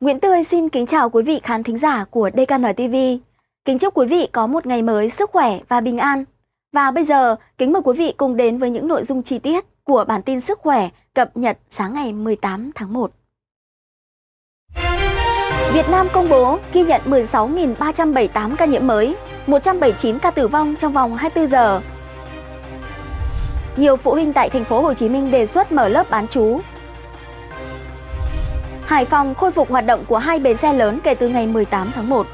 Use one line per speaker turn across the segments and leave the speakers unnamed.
Nguyễn Tươi xin kính chào quý vị khán thính giả của DKN TV. Kính chúc quý vị có một ngày mới sức khỏe và bình an. Và bây giờ, kính mời quý vị cùng đến với những nội dung chi tiết của bản tin sức khỏe cập nhật sáng ngày 18 tháng 1. Việt Nam công bố ghi nhận 16.378 ca nhiễm mới, 179 ca tử vong trong vòng 24 giờ. Nhiều phụ huynh tại thành phố Hồ Chí Minh đề xuất mở lớp bán trú Hải Phòng khôi phục hoạt động của hai bến xe lớn kể từ ngày 18 tháng 1.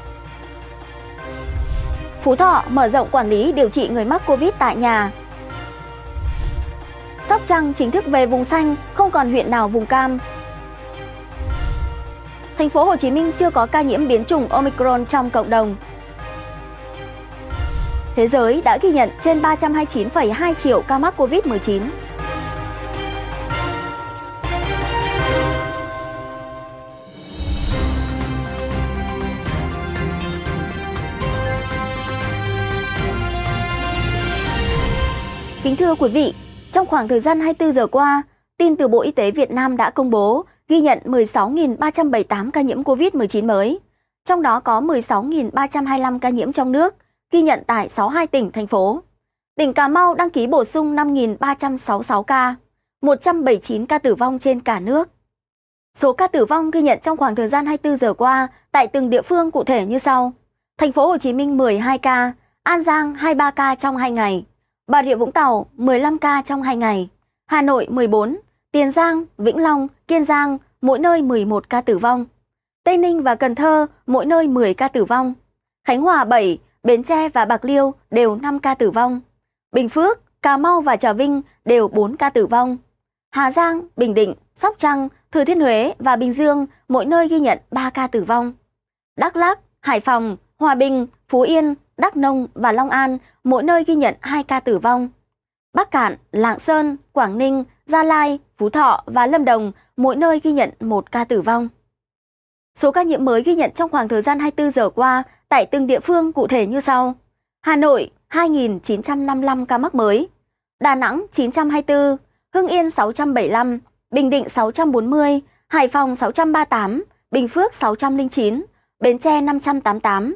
Phú Thọ mở rộng quản lý điều trị người mắc Covid tại nhà. Sóc Trăng chính thức về vùng xanh, không còn huyện nào vùng cam. Thành phố Hồ Chí Minh chưa có ca nhiễm biến chủng Omicron trong cộng đồng. Thế giới đã ghi nhận trên 329,2 triệu ca mắc Covid-19. Kính thưa quý vị, trong khoảng thời gian 24 giờ qua, tin từ Bộ Y tế Việt Nam đã công bố ghi nhận 16.378 ca nhiễm COVID-19 mới. Trong đó có 16.325 ca nhiễm trong nước, ghi nhận tại 62 tỉnh, thành phố. Tỉnh Cà Mau đăng ký bổ sung 5.366 ca, 179 ca tử vong trên cả nước. Số ca tử vong ghi nhận trong khoảng thời gian 24 giờ qua tại từng địa phương cụ thể như sau. Thành phố Hồ Chí Minh 12 ca, An Giang 23 ca trong 2 ngày, Bà Rịa Vũng Tàu 15 ca trong 2 ngày, Hà Nội 14, Tiền Giang, Vĩnh Long, Kiên Giang mỗi nơi 11 ca tử vong. Tây Ninh và Cần Thơ mỗi nơi 10 ca tử vong. Khánh Hòa 7, Bến Tre và Bạc Liêu đều 5 ca tử vong. Bình Phước, Cà Mau và Trà Vinh đều 4 ca tử vong. Hà Giang, Bình Định, Sóc Trăng, Thừa Thiên Huế và Bình Dương mỗi nơi ghi nhận 3 ca tử vong. Đắk lắc Hải Phòng, Hòa Bình, Phú Yên, Đắk Nông và Long An mỗi nơi ghi nhận 2 ca tử vong. Bắc Cạn, Lạng Sơn, Quảng Ninh, Gia Lai, Phú Thọ và Lâm Đồng mỗi nơi ghi nhận 1 ca tử vong. Số ca nhiễm mới ghi nhận trong khoảng thời gian 24 giờ qua tại từng địa phương cụ thể như sau. Hà Nội 2.955 ca mắc mới, Đà Nẵng 924, Hưng Yên 675, Bình Định 640, Hải Phòng 638, Bình Phước 609, Bến Tre 588,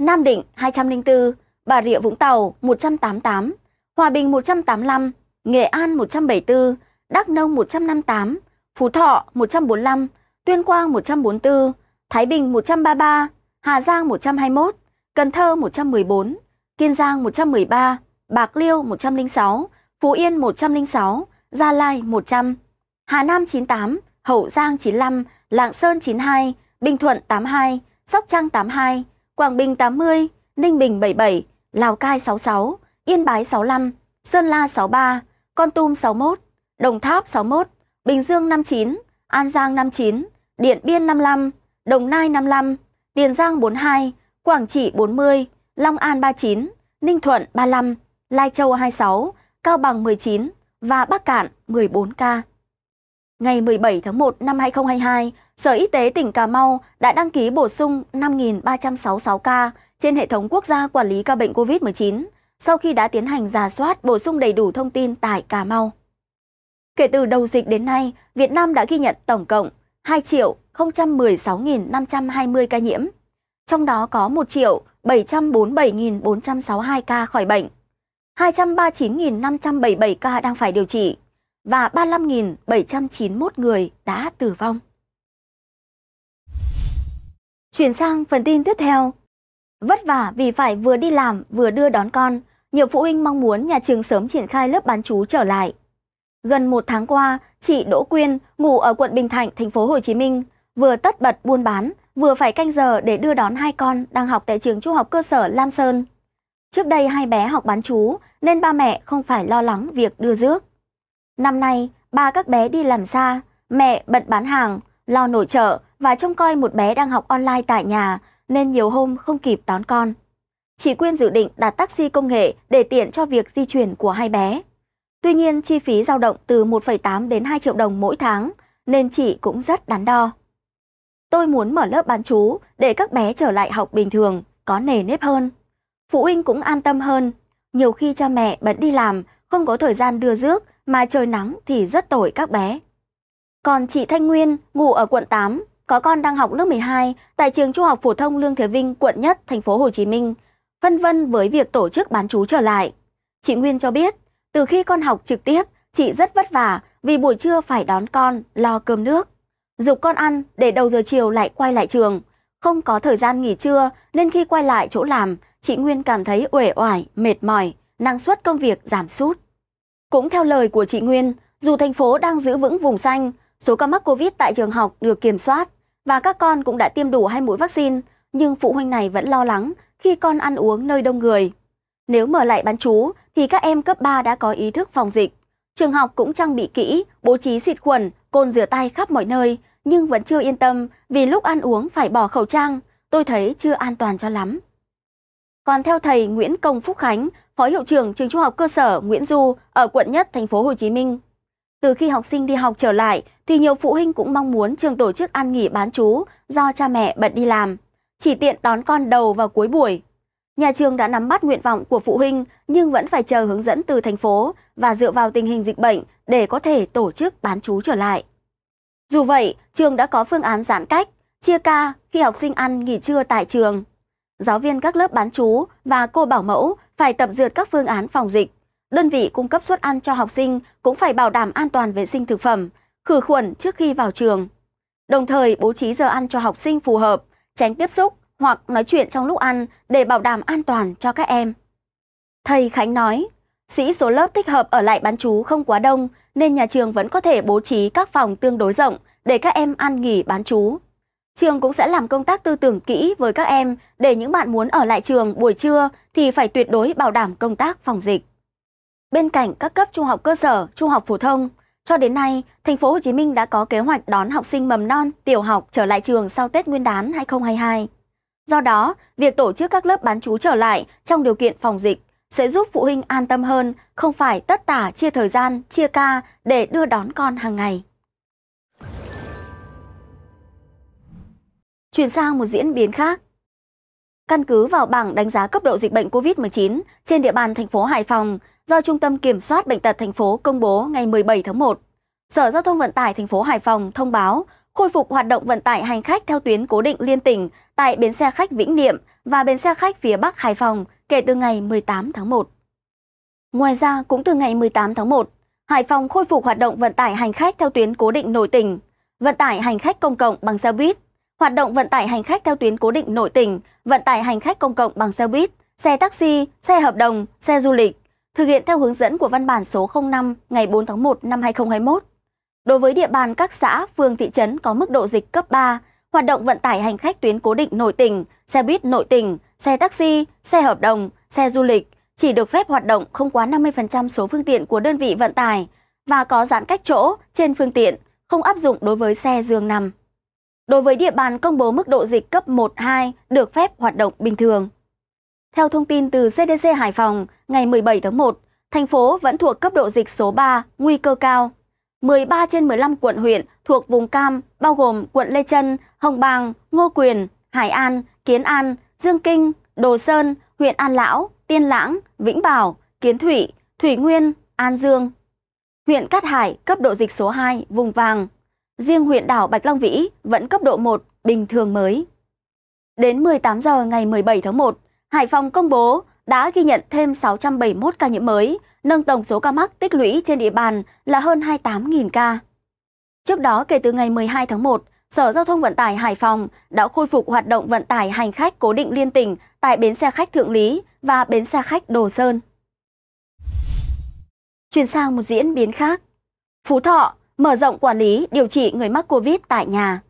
Nam Định 204, Bà Rịa Vũng Tàu 188, Hòa Bình 185, Nghệ An 174, Đắk Nông 158, Phú Thọ 145, Tuyên Quang 144, Thái Bình 133, Hà Giang 121, Cần Thơ 114, Kiên Giang 113, Bạc Liêu 106, Phú Yên 106, Gia Lai 100, Hà Nam 98, Hậu Giang 95, Lạng Sơn 92, Bình Thuận 82, Sóc Trăng 82, Quảng Bình 80, Ninh Bình 77, Lào Cai 66, Yên Bái 65, Sơn La 63, Con Tum 61, Đồng Tháp 61, Bình Dương 59, An Giang 59, Điện Biên 55, Đồng Nai 55, Tiền Giang 42, Quảng Trị 40, Long An 39, Ninh Thuận 35, Lai Châu 26, Cao Bằng 19 và Bắc Cạn 14 ca. Ngày 17 tháng 1 năm 2022, Sở Y tế tỉnh Cà Mau đã đăng ký bổ sung 5.366 ca trên hệ thống quốc gia quản lý ca bệnh COVID-19 sau khi đã tiến hành giả soát bổ sung đầy đủ thông tin tại Cà Mau. Kể từ đầu dịch đến nay, Việt Nam đã ghi nhận tổng cộng 2 triệu 016.520 ca nhiễm, trong đó có 1 triệu 747.462 ca khỏi bệnh, 239.577 ca đang phải điều trị và 35.791 người đã tử vong. Chuyển sang phần tin tiếp theo. Vất vả vì phải vừa đi làm vừa đưa đón con, nhiều phụ huynh mong muốn nhà trường sớm triển khai lớp bán chú trở lại. Gần một tháng qua, chị Đỗ Quyên, ngủ ở quận Bình Thạnh, thành phố Hồ Chí Minh, vừa tất bật buôn bán, vừa phải canh giờ để đưa đón hai con đang học tại trường trung học cơ sở Lam Sơn. Trước đây hai bé học bán chú nên ba mẹ không phải lo lắng việc đưa rước. Năm nay, ba các bé đi làm xa, mẹ bận bán hàng, lo nội trợ và trông coi một bé đang học online tại nhà nên nhiều hôm không kịp đón con. Chị Quyên dự định đặt taxi công nghệ để tiện cho việc di chuyển của hai bé. Tuy nhiên chi phí dao động từ 1,8 đến 2 triệu đồng mỗi tháng nên chị cũng rất đắn đo. Tôi muốn mở lớp bán chú để các bé trở lại học bình thường, có nề nếp hơn. Phụ huynh cũng an tâm hơn. Nhiều khi cha mẹ bận đi làm, không có thời gian đưa rước mà trời nắng thì rất tội các bé. Còn chị Thanh Nguyên, ngủ ở quận 8, có con đang học lớp 12 tại trường Trung học phổ thông Lương Thế Vinh, quận Nhất, thành phố Hồ Chí Minh, phân vân với việc tổ chức bán chú trở lại. Chị Nguyên cho biết, từ khi con học trực tiếp, chị rất vất vả vì buổi trưa phải đón con, lo cơm nước. Dục con ăn để đầu giờ chiều lại quay lại trường. Không có thời gian nghỉ trưa nên khi quay lại chỗ làm, chị Nguyên cảm thấy uể oải, mệt mỏi, năng suất công việc giảm sút. Cũng theo lời của chị Nguyên, dù thành phố đang giữ vững vùng xanh, Số ca mắc Covid tại trường học được kiểm soát và các con cũng đã tiêm đủ hai mũi vaccine, nhưng phụ huynh này vẫn lo lắng khi con ăn uống nơi đông người. Nếu mở lại bán chú thì các em cấp 3 đã có ý thức phòng dịch. Trường học cũng trang bị kỹ, bố trí xịt khuẩn, côn rửa tay khắp mọi nơi, nhưng vẫn chưa yên tâm vì lúc ăn uống phải bỏ khẩu trang, tôi thấy chưa an toàn cho lắm. Còn theo thầy Nguyễn Công Phúc Khánh, Phó hiệu trưởng trường Trung học cơ sở Nguyễn Du ở quận Nhất, thành phố Hồ Chí Minh, từ khi học sinh đi học trở lại thì nhiều phụ huynh cũng mong muốn trường tổ chức ăn nghỉ bán chú do cha mẹ bận đi làm, chỉ tiện đón con đầu vào cuối buổi. Nhà trường đã nắm bắt nguyện vọng của phụ huynh nhưng vẫn phải chờ hướng dẫn từ thành phố và dựa vào tình hình dịch bệnh để có thể tổ chức bán chú trở lại. Dù vậy, trường đã có phương án giãn cách, chia ca khi học sinh ăn nghỉ trưa tại trường. Giáo viên các lớp bán chú và cô bảo mẫu phải tập dượt các phương án phòng dịch đơn vị cung cấp suất ăn cho học sinh cũng phải bảo đảm an toàn vệ sinh thực phẩm, khử khuẩn trước khi vào trường. Đồng thời bố trí giờ ăn cho học sinh phù hợp, tránh tiếp xúc hoặc nói chuyện trong lúc ăn để bảo đảm an toàn cho các em. Thầy Khánh nói, sĩ số lớp thích hợp ở lại bán chú không quá đông nên nhà trường vẫn có thể bố trí các phòng tương đối rộng để các em ăn nghỉ bán chú. Trường cũng sẽ làm công tác tư tưởng kỹ với các em để những bạn muốn ở lại trường buổi trưa thì phải tuyệt đối bảo đảm công tác phòng dịch. Bên cạnh các cấp trung học cơ sở, trung học phổ thông, cho đến nay, thành phố Hồ Chí Minh đã có kế hoạch đón học sinh mầm non, tiểu học trở lại trường sau Tết Nguyên đán 2022. Do đó, việc tổ chức các lớp bán trú trở lại trong điều kiện phòng dịch sẽ giúp phụ huynh an tâm hơn, không phải tất tả chia thời gian, chia ca để đưa đón con hàng ngày. Chuyển sang một diễn biến khác. Căn cứ vào bảng đánh giá cấp độ dịch bệnh COVID-19 trên địa bàn thành phố Hải Phòng, do Trung tâm Kiểm soát Bệnh tật thành phố công bố ngày 17 tháng 1. Sở Giao thông Vận tải thành phố Hải Phòng thông báo khôi phục hoạt động vận tải hành khách theo tuyến cố định liên tỉnh tại bến xe khách Vĩnh Niệm và bến xe khách phía Bắc Hải Phòng kể từ ngày 18 tháng 1. Ngoài ra, cũng từ ngày 18 tháng 1, Hải Phòng khôi phục hoạt động vận tải hành khách theo tuyến cố định nội tỉnh, vận tải hành khách công cộng bằng xe buýt, hoạt động vận tải hành khách theo tuyến cố định nội tỉnh, vận tải hành khách công cộng bằng xe buýt, xe taxi, xe hợp đồng, xe du lịch, thực hiện theo hướng dẫn của văn bản số 05 ngày 4 tháng 1 năm 2021. Đối với địa bàn các xã, phường, thị trấn có mức độ dịch cấp 3, hoạt động vận tải hành khách tuyến cố định nội tỉnh, xe buýt nội tỉnh, xe taxi, xe hợp đồng, xe du lịch chỉ được phép hoạt động không quá 50% số phương tiện của đơn vị vận tải và có giãn cách chỗ trên phương tiện, không áp dụng đối với xe giường nằm. Đối với địa bàn công bố mức độ dịch cấp 1-2 được phép hoạt động bình thường. Theo thông tin từ CDC Hải Phòng, ngày 17 tháng 1, thành phố vẫn thuộc cấp độ dịch số 3, nguy cơ cao. 13 trên 15 quận huyện thuộc vùng cam, bao gồm quận Lê Trân, Hồng Bàng, Ngô Quyền, Hải An, Kiến An, Dương Kinh, Đồ Sơn, huyện An Lão, Tiên Lãng, Vĩnh Bảo, Kiến Thủy, Thủy Nguyên, An Dương. Huyện Cát Hải cấp độ dịch số 2, vùng vàng. Riêng huyện đảo Bạch Long Vĩ vẫn cấp độ 1, bình thường mới. Đến 18 giờ ngày 17 tháng 1, Hải Phòng công bố đã ghi nhận thêm 671 ca nhiễm mới, nâng tổng số ca mắc tích lũy trên địa bàn là hơn 28.000 ca. Trước đó, kể từ ngày 12 tháng 1, Sở Giao thông Vận tải Hải Phòng đã khôi phục hoạt động vận tải hành khách cố định liên tỉnh tại bến xe khách Thượng Lý và bến xe khách Đồ Sơn. Chuyển sang một diễn biến khác. Phú Thọ mở rộng quản lý điều trị người mắc COVID tại nhà.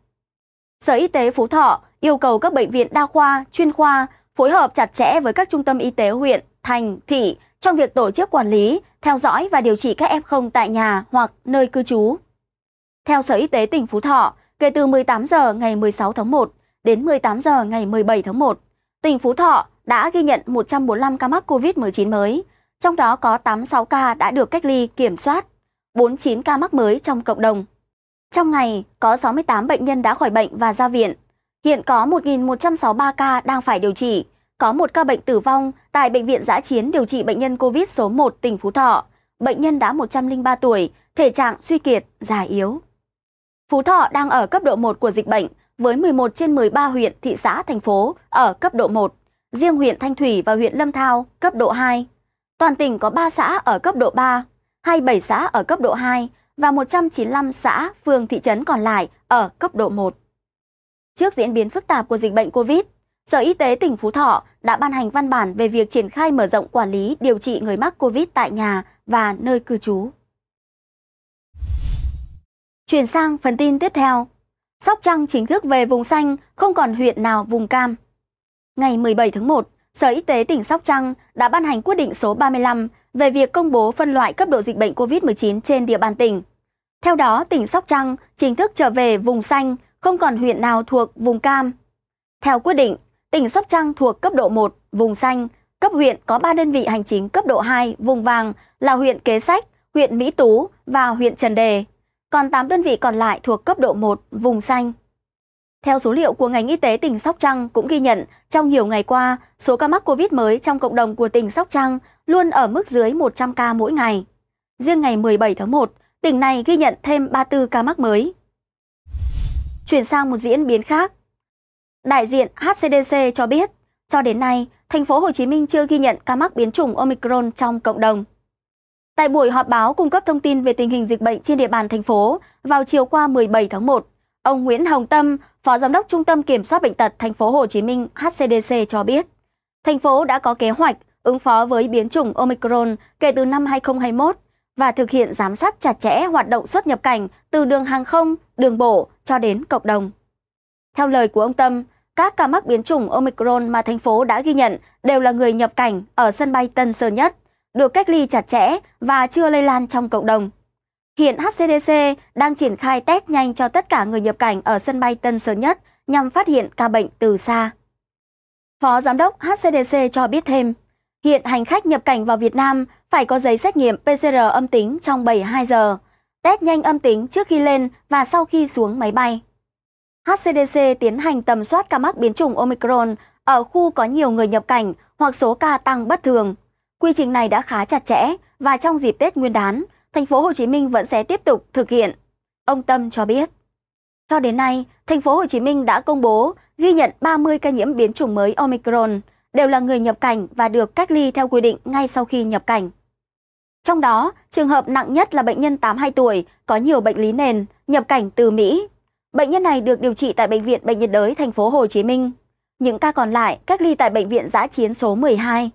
Sở Y tế Phú Thọ yêu cầu các bệnh viện đa khoa, chuyên khoa phối hợp chặt chẽ với các trung tâm y tế huyện, thành, thị trong việc tổ chức quản lý, theo dõi và điều trị các F0 tại nhà hoặc nơi cư trú. Theo Sở Y tế tỉnh Phú Thọ, kể từ 18 giờ ngày 16 tháng 1 đến 18 giờ ngày 17 tháng 1, tỉnh Phú Thọ đã ghi nhận 145 ca mắc COVID-19 mới, trong đó có 86 ca đã được cách ly kiểm soát, 49 ca mắc mới trong cộng đồng. Trong ngày, có 68 bệnh nhân đã khỏi bệnh và ra viện. Hiện có 1.163 ca đang phải điều trị, có một ca bệnh tử vong tại Bệnh viện giã chiến điều trị bệnh nhân COVID số 1 tỉnh Phú Thọ. Bệnh nhân đã 103 tuổi, thể trạng suy kiệt, già yếu. Phú Thọ đang ở cấp độ 1 của dịch bệnh với 11 trên 13 huyện, thị xã, thành phố ở cấp độ 1. Riêng huyện Thanh Thủy và huyện Lâm Thao cấp độ 2. Toàn tỉnh có 3 xã ở cấp độ 3, 27 xã ở cấp độ 2 và 195 xã, phường, thị trấn còn lại ở cấp độ 1. Trước diễn biến phức tạp của dịch bệnh COVID, Sở Y tế tỉnh Phú Thọ đã ban hành văn bản về việc triển khai mở rộng quản lý điều trị người mắc COVID tại nhà và nơi cư trú. Chuyển sang phần tin tiếp theo. Sóc Trăng chính thức về vùng xanh, không còn huyện nào vùng cam. Ngày 17 tháng 1, Sở Y tế tỉnh Sóc Trăng đã ban hành quyết định số 35 về việc công bố phân loại cấp độ dịch bệnh COVID-19 trên địa bàn tỉnh. Theo đó, tỉnh Sóc Trăng chính thức trở về vùng xanh, không còn huyện nào thuộc vùng cam. Theo quyết định, Tỉnh Sóc Trăng thuộc cấp độ 1, vùng xanh, cấp huyện có 3 đơn vị hành chính cấp độ 2, vùng vàng là huyện Kế Sách, huyện Mỹ Tú và huyện Trần Đề. Còn 8 đơn vị còn lại thuộc cấp độ 1, vùng xanh. Theo số liệu của ngành y tế tỉnh Sóc Trăng cũng ghi nhận, trong nhiều ngày qua, số ca mắc Covid mới trong cộng đồng của tỉnh Sóc Trăng luôn ở mức dưới 100 ca mỗi ngày. Riêng ngày 17 tháng 1, tỉnh này ghi nhận thêm 34 ca mắc mới. Chuyển sang một diễn biến khác, Đại diện HCDC cho biết, cho đến nay, thành phố Hồ Chí Minh chưa ghi nhận ca mắc biến chủng Omicron trong cộng đồng. Tại buổi họp báo cung cấp thông tin về tình hình dịch bệnh trên địa bàn thành phố vào chiều qua 17 tháng 1, ông Nguyễn Hồng Tâm, Phó Giám đốc Trung tâm Kiểm soát bệnh tật thành phố Hồ Chí Minh HCDC cho biết, thành phố đã có kế hoạch ứng phó với biến chủng Omicron kể từ năm 2021 và thực hiện giám sát chặt chẽ hoạt động xuất nhập cảnh từ đường hàng không, đường bộ cho đến cộng đồng. Theo lời của ông Tâm, các ca mắc biến chủng Omicron mà thành phố đã ghi nhận đều là người nhập cảnh ở sân bay Tân Sơn Nhất, được cách ly chặt chẽ và chưa lây lan trong cộng đồng. Hiện HCDC đang triển khai test nhanh cho tất cả người nhập cảnh ở sân bay Tân Sơn Nhất nhằm phát hiện ca bệnh từ xa. Phó Giám đốc HCDC cho biết thêm, hiện hành khách nhập cảnh vào Việt Nam phải có giấy xét nghiệm PCR âm tính trong 72 giờ, test nhanh âm tính trước khi lên và sau khi xuống máy bay. HCDC tiến hành tầm soát ca mắc biến chủng Omicron ở khu có nhiều người nhập cảnh hoặc số ca tăng bất thường. Quy trình này đã khá chặt chẽ và trong dịp Tết Nguyên đán, thành phố Hồ Chí Minh vẫn sẽ tiếp tục thực hiện. Ông Tâm cho biết. Cho đến nay, thành phố Hồ Chí Minh đã công bố ghi nhận 30 ca nhiễm biến chủng mới Omicron, đều là người nhập cảnh và được cách ly theo quy định ngay sau khi nhập cảnh. Trong đó, trường hợp nặng nhất là bệnh nhân 82 tuổi có nhiều bệnh lý nền, nhập cảnh từ Mỹ Bệnh nhân này được điều trị tại bệnh viện Bệnh nhiệt đới thành phố Hồ Chí Minh. Những ca còn lại cách ly tại bệnh viện giã chiến số 12.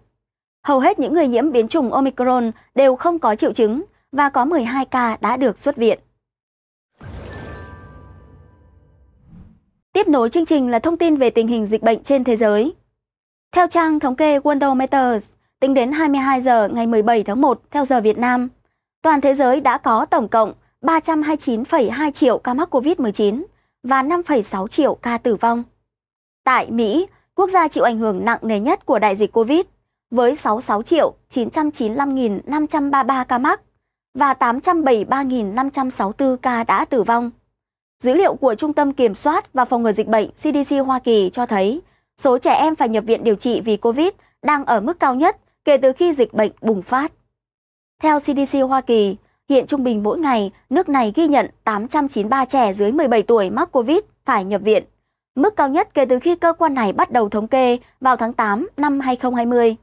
Hầu hết những người nhiễm biến chủng Omicron đều không có triệu chứng và có 12 ca đã được xuất viện. Tiếp nối chương trình là thông tin về tình hình dịch bệnh trên thế giới. Theo trang thống kê Worldometers, tính đến 22 giờ ngày 17 tháng 1 theo giờ Việt Nam, toàn thế giới đã có tổng cộng 329,2 triệu ca mắc COVID-19 và 5,6 triệu ca tử vong. Tại Mỹ, quốc gia chịu ảnh hưởng nặng nề nhất của đại dịch COVID, với 66 triệu 995.533 ca mắc và 873.564 ca đã tử vong. Dữ liệu của Trung tâm Kiểm soát và Phòng ngừa Dịch bệnh CDC Hoa Kỳ cho thấy số trẻ em phải nhập viện điều trị vì COVID đang ở mức cao nhất kể từ khi dịch bệnh bùng phát. Theo CDC Hoa Kỳ, Hiện trung bình mỗi ngày, nước này ghi nhận 893 trẻ dưới 17 tuổi mắc Covid phải nhập viện. Mức cao nhất kể từ khi cơ quan này bắt đầu thống kê vào tháng 8 năm 2020.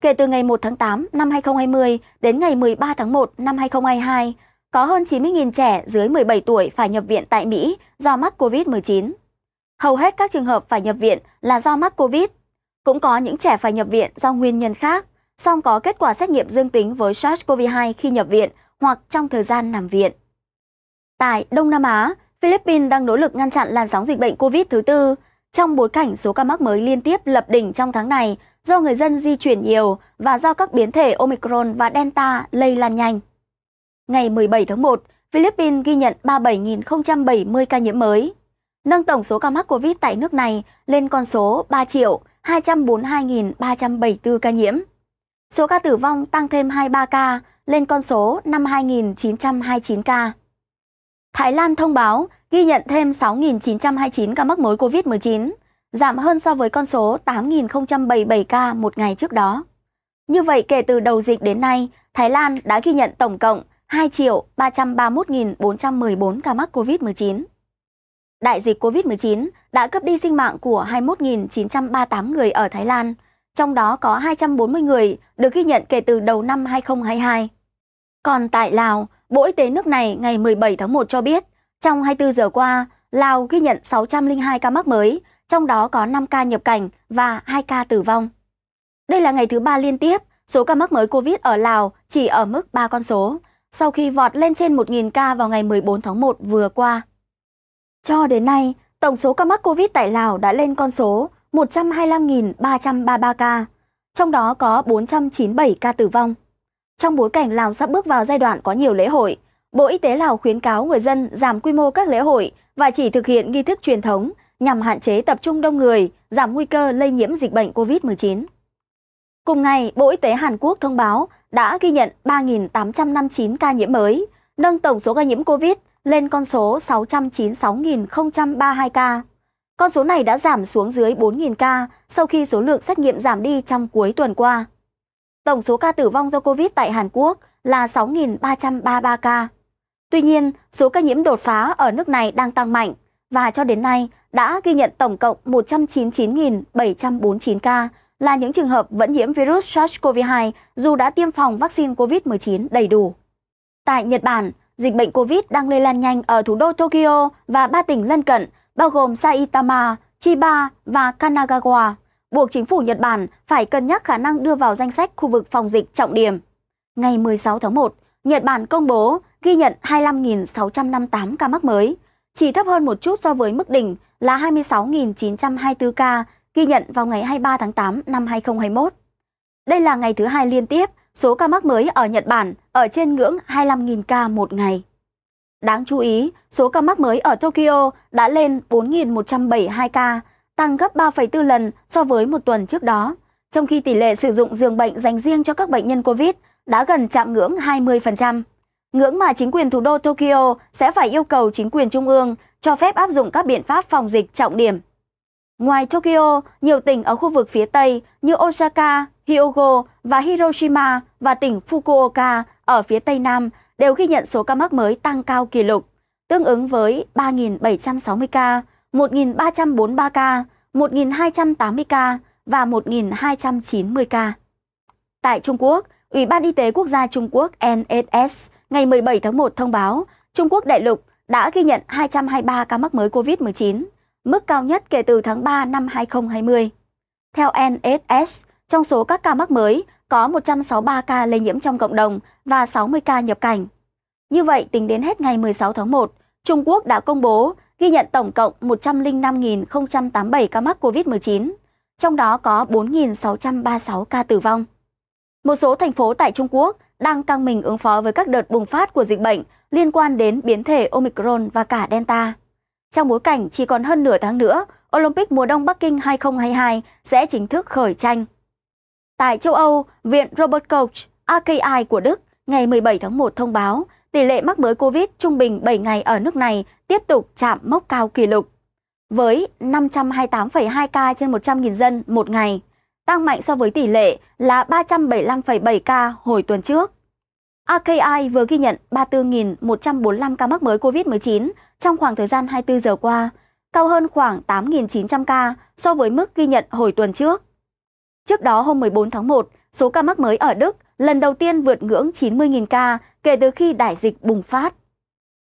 Kể từ ngày 1 tháng 8 năm 2020 đến ngày 13 tháng 1 năm 2022, có hơn 90.000 trẻ dưới 17 tuổi phải nhập viện tại Mỹ do mắc COVID-19. Hầu hết các trường hợp phải nhập viện là do mắc COVID. Cũng có những trẻ phải nhập viện do nguyên nhân khác, song có kết quả xét nghiệm dương tính với SARS-CoV-2 khi nhập viện hoặc trong thời gian nằm viện. Tại Đông Nam Á, Philippines đang nỗ lực ngăn chặn làn sóng dịch bệnh COVID thứ tư trong bối cảnh số ca mắc mới liên tiếp lập đỉnh trong tháng này do người dân di chuyển nhiều và do các biến thể Omicron và Delta lây lan nhanh. Ngày 17 tháng 1, Philippines ghi nhận 37.070 ca nhiễm mới, nâng tổng số ca mắc COVID tại nước này lên con số 3 triệu 242.374 ca nhiễm. Số ca tử vong tăng thêm 23 ca lên con số 5.929 ca. Thái Lan thông báo ghi nhận thêm 6.929 ca mắc mới COVID-19, giảm hơn so với con số 8.077 ca một ngày trước đó. Như vậy, kể từ đầu dịch đến nay, Thái Lan đã ghi nhận tổng cộng 2.331.414 ca mắc COVID-19. Đại dịch COVID-19 đã cướp đi sinh mạng của 21.938 người ở Thái Lan, trong đó có 240 người được ghi nhận kể từ đầu năm 2022. Còn tại Lào, Bộ Y tế nước này ngày 17 tháng 1 cho biết, trong 24 giờ qua, Lào ghi nhận 602 ca mắc mới, trong đó có 5 ca nhập cảnh và 2 ca tử vong. Đây là ngày thứ ba liên tiếp, số ca mắc mới COVID ở Lào chỉ ở mức 3 con số, sau khi vọt lên trên 1.000 ca vào ngày 14 tháng 1 vừa qua. Cho đến nay, tổng số ca mắc COVID tại Lào đã lên con số 125.333 ca, trong đó có 497 ca tử vong. Trong bối cảnh Lào sắp bước vào giai đoạn có nhiều lễ hội, Bộ Y tế Lào khuyến cáo người dân giảm quy mô các lễ hội và chỉ thực hiện nghi thức truyền thống nhằm hạn chế tập trung đông người, giảm nguy cơ lây nhiễm dịch bệnh COVID-19. Cùng ngày, Bộ Y tế Hàn Quốc thông báo đã ghi nhận 3.859 ca nhiễm mới, nâng tổng số ca nhiễm COVID lên con số 696.032 ca. Con số này đã giảm xuống dưới 4.000 ca sau khi số lượng xét nghiệm giảm đi trong cuối tuần qua. Tổng số ca tử vong do Covid tại Hàn Quốc là 6.333 ca. Tuy nhiên, số ca nhiễm đột phá ở nước này đang tăng mạnh và cho đến nay đã ghi nhận tổng cộng 199.749 ca là những trường hợp vẫn nhiễm virus SARS-CoV-2 dù đã tiêm phòng vaccine COVID-19 đầy đủ. Tại Nhật Bản, dịch bệnh COVID đang lây lan nhanh ở thủ đô Tokyo và ba tỉnh lân cận bao gồm Saitama, Chiba và Kanagawa, buộc chính phủ Nhật Bản phải cân nhắc khả năng đưa vào danh sách khu vực phòng dịch trọng điểm. Ngày 16 tháng 1, Nhật Bản công bố ghi nhận 25.658 ca mắc mới, chỉ thấp hơn một chút so với mức đỉnh là 26.924 ca ghi nhận vào ngày 23 tháng 8 năm 2021. Đây là ngày thứ hai liên tiếp số ca mắc mới ở Nhật Bản ở trên ngưỡng 25.000 ca một ngày. Đáng chú ý, số ca mắc mới ở Tokyo đã lên 4.172 ca, tăng gấp 3,4 lần so với một tuần trước đó, trong khi tỷ lệ sử dụng giường bệnh dành riêng cho các bệnh nhân COVID đã gần chạm ngưỡng 20%, ngưỡng mà chính quyền thủ đô Tokyo sẽ phải yêu cầu chính quyền trung ương cho phép áp dụng các biện pháp phòng dịch trọng điểm. Ngoài Tokyo, nhiều tỉnh ở khu vực phía Tây như Osaka, Hyogo và Hiroshima và tỉnh Fukuoka ở phía Tây Nam đều ghi nhận số ca mắc mới tăng cao kỷ lục, tương ứng với 3.760 ca, 1.343 ca, 1.280 ca và 1.290 ca. Tại Trung Quốc, Ủy ban Y tế Quốc gia Trung Quốc NSS ngày 17 tháng 1 thông báo Trung Quốc đại lục đã ghi nhận 223 ca mắc mới COVID-19, mức cao nhất kể từ tháng 3 năm 2020. Theo NSS, trong số các ca mắc mới có 163 ca lây nhiễm trong cộng đồng và 60 ca nhập cảnh. Như vậy, tính đến hết ngày 16 tháng 1, Trung Quốc đã công bố ghi nhận tổng cộng 105.087 ca mắc COVID-19, trong đó có 4.636 ca tử vong. Một số thành phố tại Trung Quốc đang căng mình ứng phó với các đợt bùng phát của dịch bệnh liên quan đến biến thể Omicron và cả Delta. Trong bối cảnh chỉ còn hơn nửa tháng nữa, Olympic mùa đông Bắc Kinh 2022 sẽ chính thức khởi tranh. Tại châu Âu, Viện Robert Koch, AKI của Đức, ngày 17 tháng 1 thông báo tỷ lệ mắc mới COVID trung bình 7 ngày ở nước này tiếp tục chạm mốc cao kỷ lục. Với 528,2 ca trên 100.000 dân một ngày, tăng mạnh so với tỷ lệ là 375,7 ca hồi tuần trước. AKI vừa ghi nhận 34.145 ca mắc mới COVID-19 trong khoảng thời gian 24 giờ qua, cao hơn khoảng 8.900 ca so với mức ghi nhận hồi tuần trước. Trước đó hôm 14 tháng 1, số ca mắc mới ở Đức lần đầu tiên vượt ngưỡng 90.000 ca kể từ khi đại dịch bùng phát.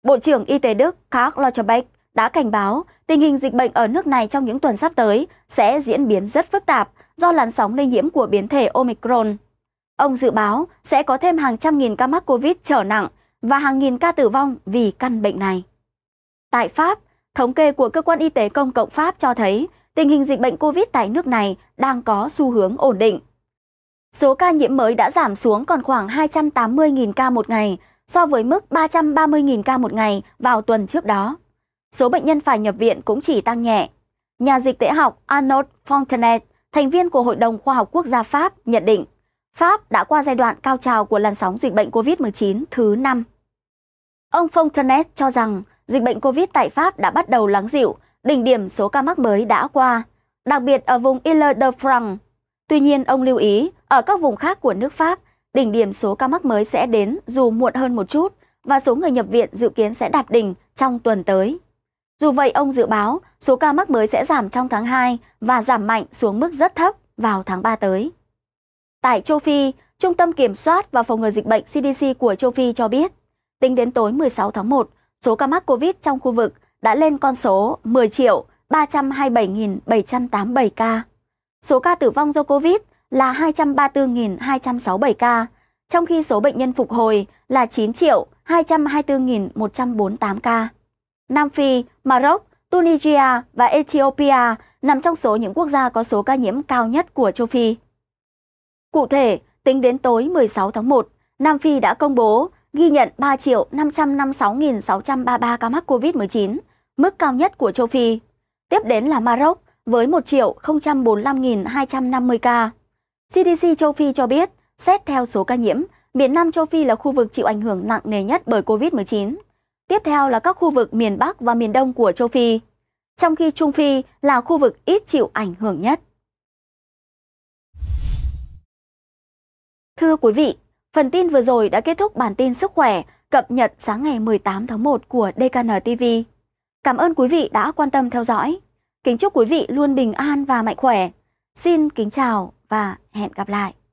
Bộ trưởng Y tế Đức Karl Lauterbach đã cảnh báo tình hình dịch bệnh ở nước này trong những tuần sắp tới sẽ diễn biến rất phức tạp do làn sóng lây nhiễm của biến thể Omicron. Ông dự báo sẽ có thêm hàng trăm nghìn ca mắc COVID trở nặng và hàng nghìn ca tử vong vì căn bệnh này. Tại Pháp, thống kê của cơ quan y tế công cộng Pháp cho thấy tình hình dịch bệnh Covid tại nước này đang có xu hướng ổn định. Số ca nhiễm mới đã giảm xuống còn khoảng 280.000 ca một ngày so với mức 330.000 ca một ngày vào tuần trước đó. Số bệnh nhân phải nhập viện cũng chỉ tăng nhẹ. Nhà dịch tễ học Arnold Fontanet, thành viên của Hội đồng Khoa học Quốc gia Pháp, nhận định Pháp đã qua giai đoạn cao trào của làn sóng dịch bệnh COVID-19 thứ năm. Ông Fontanet cho rằng dịch bệnh COVID tại Pháp đã bắt đầu lắng dịu đỉnh điểm số ca mắc mới đã qua, đặc biệt ở vùng Ile-de-France. Tuy nhiên, ông lưu ý, ở các vùng khác của nước Pháp, đỉnh điểm số ca mắc mới sẽ đến dù muộn hơn một chút và số người nhập viện dự kiến sẽ đạt đỉnh trong tuần tới. Dù vậy, ông dự báo số ca mắc mới sẽ giảm trong tháng 2 và giảm mạnh xuống mức rất thấp vào tháng 3 tới. Tại châu Phi, Trung tâm Kiểm soát và Phòng ngừa Dịch bệnh CDC của châu Phi cho biết, tính đến tối 16 tháng 1, số ca mắc COVID trong khu vực đã lên con số 10 triệu 327.787 ca. Số ca tử vong do Covid là 234.267 ca, trong khi số bệnh nhân phục hồi là 9 triệu 224.148 ca. Nam Phi, Maroc, Tunisia và Ethiopia nằm trong số những quốc gia có số ca nhiễm cao nhất của châu Phi. Cụ thể, tính đến tối 16 tháng 1, Nam Phi đã công bố ghi nhận 3 556.633 ca mắc COVID-19, mức cao nhất của châu Phi. Tiếp đến là Maroc với 1 triệu 045.250 ca. CDC châu Phi cho biết, xét theo số ca nhiễm, miền Nam châu Phi là khu vực chịu ảnh hưởng nặng nề nhất bởi COVID-19. Tiếp theo là các khu vực miền Bắc và miền Đông của châu Phi, trong khi Trung Phi là khu vực ít chịu ảnh hưởng nhất. Thưa quý vị, phần tin vừa rồi đã kết thúc bản tin sức khỏe cập nhật sáng ngày 18 tháng 1 của DKN TV. Cảm ơn quý vị đã quan tâm theo dõi. Kính chúc quý vị luôn bình an và mạnh khỏe. Xin kính chào và hẹn gặp lại.